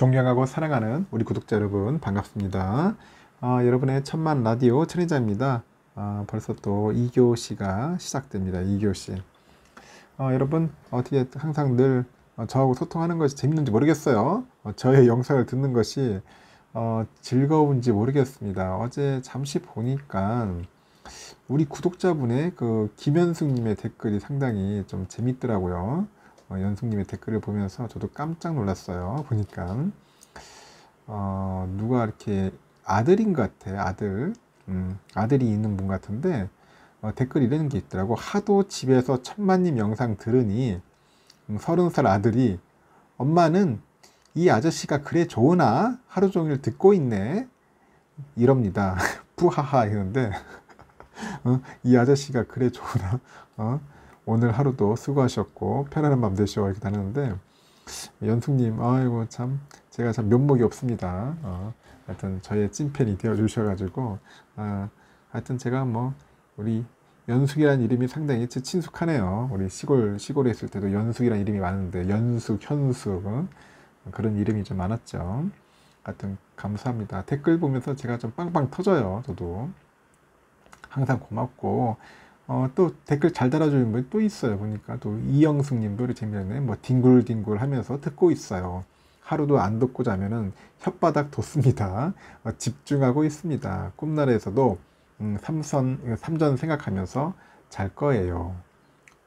존경하고 사랑하는 우리 구독자 여러분 반갑습니다. 아, 여러분의 천만 라디오 천인자입니다. 아, 벌써 또 2교시가 시작됩니다. 2교시. 아, 여러분 어떻게 항상 늘 어, 저하고 소통하는 것이 재밌는지 모르겠어요. 어, 저의 영상을 듣는 것이 어, 즐거운지 모르겠습니다. 어제 잠시 보니까 우리 구독자분의 그 김현숙님의 댓글이 상당히 좀 재밌더라고요. 어, 연승님의 댓글을 보면서 저도 깜짝 놀랐어요. 보니까 어, 누가 이렇게 아들인 것 같아. 아들 음, 아들이 있는 분 같은데 어, 댓글 이런 게 있더라고. 하도 집에서 천만님 영상 들으니 음, 서른 음, 살 아들이 엄마는 이 아저씨가 그래 좋으나 하루 종일 듣고 있네 이럽니다. 부하하 이러는데 어? 이 아저씨가 그래 좋으나 어? 오늘 하루도 수고하셨고 편안한 밤 되시오 이렇게 다녔는데 연숙님 아이고 참 제가 참 면목이 없습니다. 어, 하여튼 저의 찐팬이 되어주셔가지고 아, 하여튼 제가 뭐 우리 연숙이라는 이름이 상당히 친숙하네요. 우리 시골 시골에 있을 때도 연숙이라는 이름이 많은데 연숙, 현숙 어? 그런 이름이 좀 많았죠. 하여튼 감사합니다. 댓글 보면서 제가 좀 빵빵 터져요. 저도 항상 고맙고 어, 또 댓글 잘 달아주는 분또 있어요. 보니까 또 이영숙님 노래 재미있네. 뭐 뒹굴뒹굴 하면서 듣고 있어요. 하루도 안 듣고 자면은 혓바닥 돋습니다. 어, 집중하고 있습니다. 꿈나라에서도 음, 삼선 삼전 생각하면서 잘 거예요.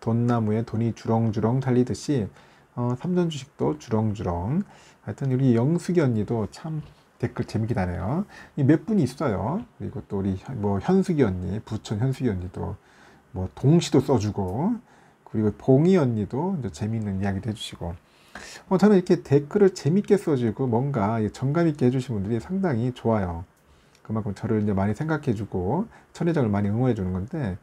돈나무에 돈이 주렁주렁 달리듯이 어, 삼전 주식도 주렁주렁. 하여튼 우리 영숙이 언니도 참 댓글 재밌게 다네요. 몇 분이 있어요. 그리고 또 우리 뭐 현숙이 언니, 부천 현숙이 언니도 뭐 동시도 써주고 그리고 봉이 언니도 재미있는 이야기도 해주시고 어, 저는 이렇게 댓글을 재밌게 써주고 뭔가 정감 있게 해주신 분들이 상당히 좋아요. 그만큼 저를 이제 많이 생각해주고 천회장을 많이 응원해주는 건데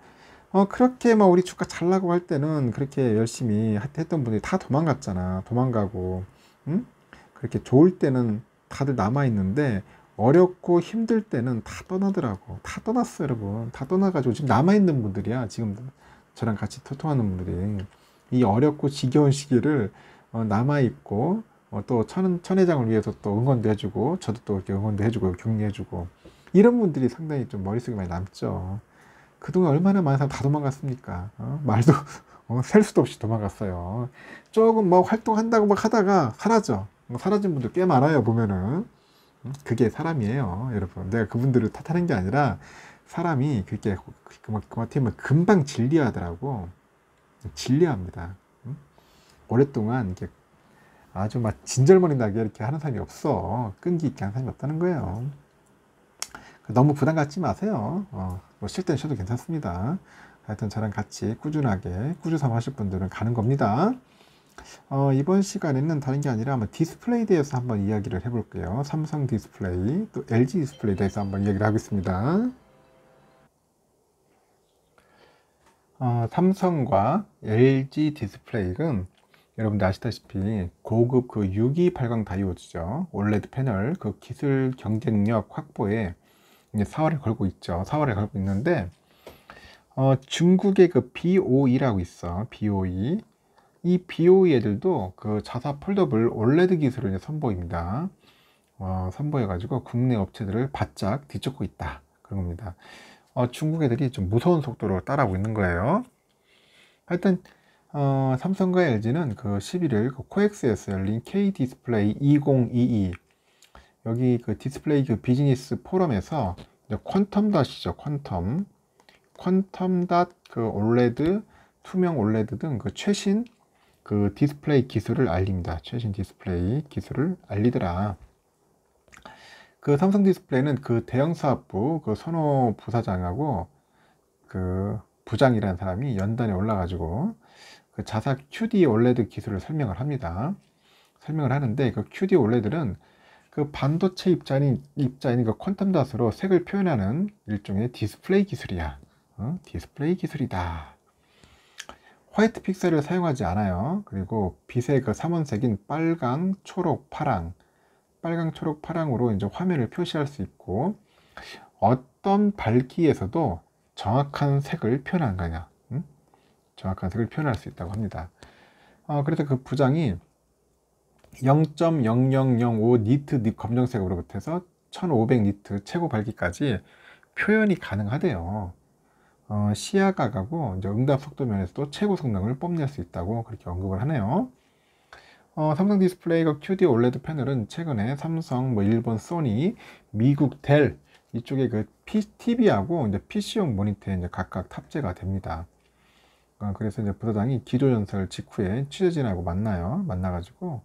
어, 그렇게 막 뭐 우리 축가 잘나고 할 때는 그렇게 열심히 했던 분들이 다 도망갔잖아. 도망가고 응? 그렇게 좋을 때는 다들 남아있는데 어렵고 힘들 때는 다 떠나더라고. 다 떠났어, 여러분. 다 떠나가지고 지금 남아있는 분들이야. 지금 저랑 같이 토통하는 분들이. 이 어렵고 지겨운 시기를 어, 남아있고, 어, 또 천, 천회장을 위해서 또 응원도 해주고, 저도 또 이렇게 응원도 해주고, 격려해주고. 이런 분들이 상당히 좀 머릿속에 많이 남죠. 그동안 얼마나 많은 사람 다 도망갔습니까? 어? 말도, 어, 셀 수도 없이 도망갔어요. 조금 뭐 활동한다고 막 하다가 사라져. 사라진 분들 꽤 많아요, 보면은. 그게 사람이에요, 여러분. 내가 그분들을 탓하는 게 아니라 사람이 그렇게 그만큼은 금방 질리하더라고. 질리합니다. 응? 오랫동안 이게 아주 막 진절머리 나게 이렇게 하는 사람이 없어. 끈기 있게 하는 사람이 없다는 거예요. 너무 부담 갖지 마세요. 어, 뭐쉴 때 쉬어도 괜찮습니다. 하여튼 저랑 같이 꾸준하게 꾸준삼 하실 분들은 가는 겁니다. 어, 이번 시간에는 다른 게 아니라 한번 디스플레이에 대해서 한번 이야기를 해볼게요. 삼성 디스플레이, 또 LG 디스플레이에 대해서 한번 이야기를 하겠습니다. 어, 삼성과 LG 디스플레이는 여러분들 아시다시피 고급 그 628광 다이오드죠. OLED 패널 그 기술 경쟁력 확보에 이제 4월에 걸고 있죠. 4월에 걸고 있는데 어, 중국의 그 BOE라고 있어. BOE 이 BOE 애들도 그 자사 폴더블 OLED 기술을 선보입니다. 어, 선보여가지고 국내 업체들을 바짝 뒤쫓고 있다. 그런 겁니다. 어, 중국 애들이 좀 무서운 속도로 따라오고 있는 거예요. 하여튼 어, 삼성과 LG는 그 11일 그 코엑스에서 열린 K 디스플레이 2022 여기 그 디스플레이 그 비즈니스 포럼에서 퀀텀 닷이죠 퀀텀 퀀텀 닷그 올레드 투명 올레드 등그 최신 그 디스플레이 기술을 알립니다. 최신 디스플레이 기술을 알리더라. 그 삼성 디스플레이는 그 대형 사업부 그 선호 부사장하고 그 부장이라는 사람이 연단에 올라가지고 그 자사 QD OLED 기술을 설명을 합니다. 설명을 하는데 그 QD OLED는 그 반도체 입자인 입자인 그 퀀텀 닷으로 색을 표현하는 일종의 디스플레이 기술이야. 어? 디스플레이 기술이다. 화이트 픽셀을 사용하지 않아요. 그리고 빛의 그 삼원색인 빨강, 초록, 파랑, 빨강, 초록, 파랑으로 이제 화면을 표시할 수 있고 어떤 밝기에서도 정확한 색을 표현한 거냐, 음? 정확한 색을 표현할 수 있다고 합니다. 어, 그래서 그 부장이 0.0005 니트 검정색으로부터 해서 1500 니트 최고 밝기까지 표현이 가능하대요. 어, 시야가가고 이제 응답 속도 면에서도 최고 성능을 뽐낼 수 있다고 그렇게 언급을 하네요. 어, 삼성 디스플레이가 QD 그 올레드 패널은 최근에 삼성, 뭐 일본 소니, 미국 델 이쪽에 그 TV하고 이제 PC용 모니터에 이제 각각 탑재가 됩니다. 어, 그래서 이제 부사장이 기조 연설 직후에 취재진하고 만나요. 만나가지고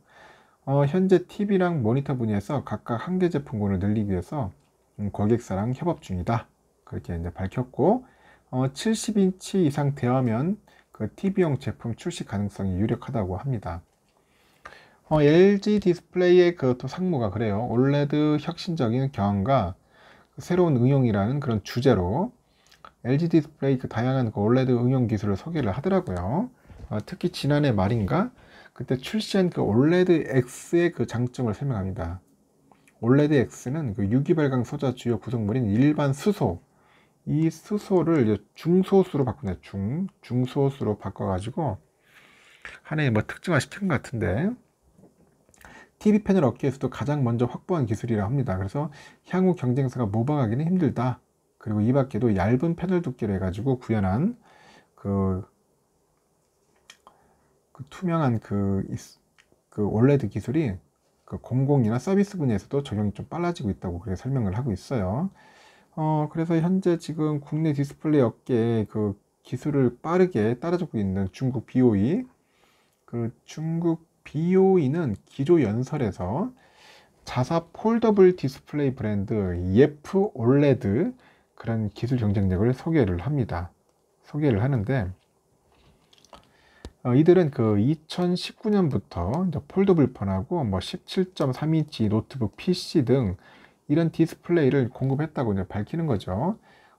어, 현재 TV랑 모니터 분야에서 각각 한 개 제품군을 늘리기 위해서 음, 고객사랑 협업 중이다. 그렇게 이제 밝혔고 어, 70인치 이상 되어면 그 TV용 제품 출시 가능성이 유력하다고 합니다. 어, LG 디스플레이의 그것도 상무가 그래요. 올레드 혁신적인 경험과 새로운 응용이라는 그런 주제로 LG 디스플레이 그 다양한 그 OLED 응용 기술을 소개를 하더라고요. 어, 특히 지난해 말인가 그때 출시한 그 OLED X의 그 장점을 설명합니다. OLED X는 그 유기발광 소자 주요 구성물인 일반 수소, 이 수소를 중소수로 바꾸네. 중, 중소수로 바꿔가지고 하나의 뭐 특징화 시킨 것 같은데 TV펜을 업계에서도 가장 먼저 확보한 기술이라 합니다. 그래서 향후 경쟁사가 모방하기는 힘들다. 그리고 이 밖에도 얇은 패널 두께로 해가지고 구현한 그, 그 투명한 그, 그 o l e 기술이 그 공공이나 서비스 분야에서도 적용이 좀 빨라지고 있다고 그렇게 설명을 하고 있어요. 어, 그래서 현재 지금 국내 디스플레이 업계에그 기술을 빠르게 따라잡고 있는 중국 BOE. 그 중국 BOE는 기조 연설에서 자사 폴더블 디스플레이 브랜드 예프 올레드 그런 기술 경쟁력을 소개를 합니다. 소개를 하는데 어, 이들은 그 2019년부터 폴더블 폰하고 뭐 17.3인치 노트북 PC 등 이런 디스플레이를 공급했다고 이제 밝히는 거죠.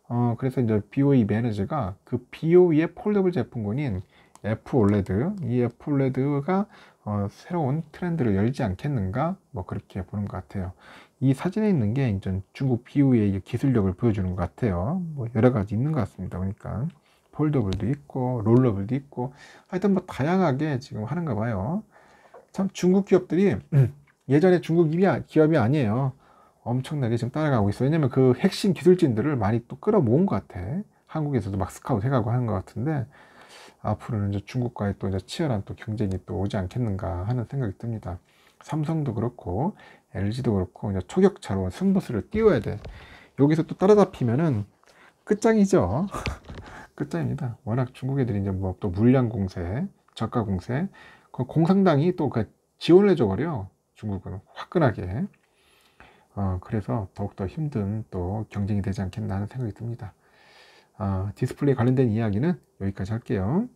어, 그래서 이제 BOE 매니저가 그 BOE의 폴더블 제품군인 F OLED, 이 F OLED가 어, 새로운 트렌드를 열지 않겠는가? 뭐 그렇게 보는 것 같아요. 이 사진에 있는 게 이제 중국 BOE의 기술력을 보여주는 것 같아요. 뭐 여러 가지 있는 것 같습니다. 그러니까 폴더블도 있고 롤러블도 있고 하여튼 뭐 다양하게 지금 하는가 봐요. 참 중국 기업들이 예전에 중국 기업이 아니에요. 엄청나게 지금 따라가고 있어. 요 왜냐면 그 핵심 기술진들을 많이 또 끌어모은 것 같아. 한국에서도 막 스카우트 해가고 하는 것 같은데 앞으로는 이제 중국과의 또 이제 치열한 또 경쟁이 또 오지 않겠는가 하는 생각이 듭니다. 삼성도 그렇고 LG도 그렇고 이제 초격차로 승부수를 띄워야 돼. 여기서 또 따라잡히면은 끝장이죠. 끝장입니다. 워낙 중국 애들이 이제 뭐 또 물량 공세, 저가 공세, 그 공산당이 또그 지원을 해줘버려. 중국은 화끈하게. 어, 그래서 더욱더 힘든 또 경쟁이 되지 않겠나 하는 생각이 듭니다. 어, 디스플레이 관련된 이야기는 여기까지 할게요.